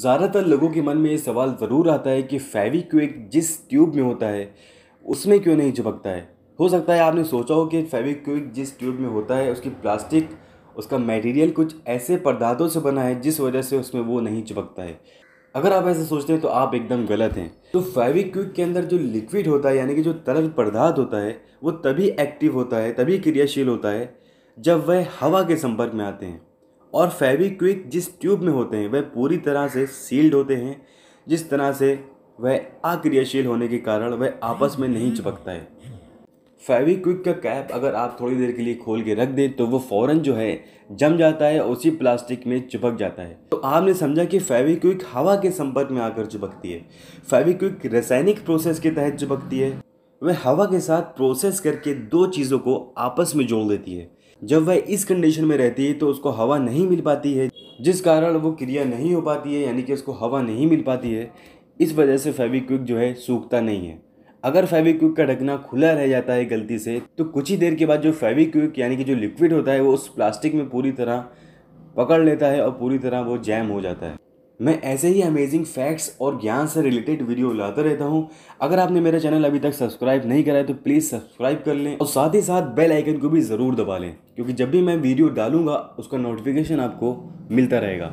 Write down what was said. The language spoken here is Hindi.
ज़्यादातर लोगों के मन में ये सवाल ज़रूर आता है कि क्विक जिस ट्यूब में होता है उसमें क्यों नहीं चिपकता है हो सकता है आपने सोचा हो कि क्विक जिस ट्यूब में होता है उसकी प्लास्टिक उसका मटेरियल कुछ ऐसे पदार्थों से बना है जिस वजह से उसमें वो नहीं चिपकता है अगर आप ऐसा सोचते हैं तो आप एकदम गलत हैं तो फैविक क्विक के अंदर जो लिक्विड होता है यानी कि जो तरल पदार्थ होता है वो तभी एक्टिव होता है तभी क्रियाशील होता है जब वह हवा के संपर्क में आते हैं और फेविक्विक जिस ट्यूब में होते हैं वह पूरी तरह से सील्ड होते हैं जिस तरह से वह अक्रियाशील होने के कारण वह आपस में नहीं चिपकता है फेविक्विक का कैप अगर आप थोड़ी देर के लिए खोल के रख दें तो वो फ़ौरन जो है जम जाता है उसी प्लास्टिक में चिपक जाता है तो आपने समझा कि फेविक्विक हवा के संपर्क में आकर चिपकती है फेविक्विक रासायनिक प्रोसेस के तहत चिपकती है वह हवा के साथ प्रोसेस करके दो चीज़ों को आपस में जोड़ देती है जब वह इस कंडीशन में रहती है तो उसको हवा नहीं मिल पाती है जिस कारण वो क्रिया नहीं हो पाती है यानी कि उसको हवा नहीं मिल पाती है इस वजह से फेविक्विक जो है सूखता नहीं है अगर फेविक्विक का ढकना खुला रह जाता है गलती से तो कुछ ही देर के बाद जो फेविक्विक यानी कि जो लिक्विड होता है वो उस प्लास्टिक में पूरी तरह पकड़ लेता है और पूरी तरह वो जैम हो जाता है मैं ऐसे ही अमेजिंग फैक्ट्स और ज्ञान से रिलेटेड वीडियो लाता रहता हूँ अगर आपने मेरा चैनल अभी तक सब्सक्राइब नहीं करा है तो प्लीज़ सब्सक्राइब कर लें और साथ ही साथ बेल आइकन को भी ज़रूर दबा लें क्योंकि जब भी मैं वीडियो डालूंगा उसका नोटिफिकेशन आपको मिलता रहेगा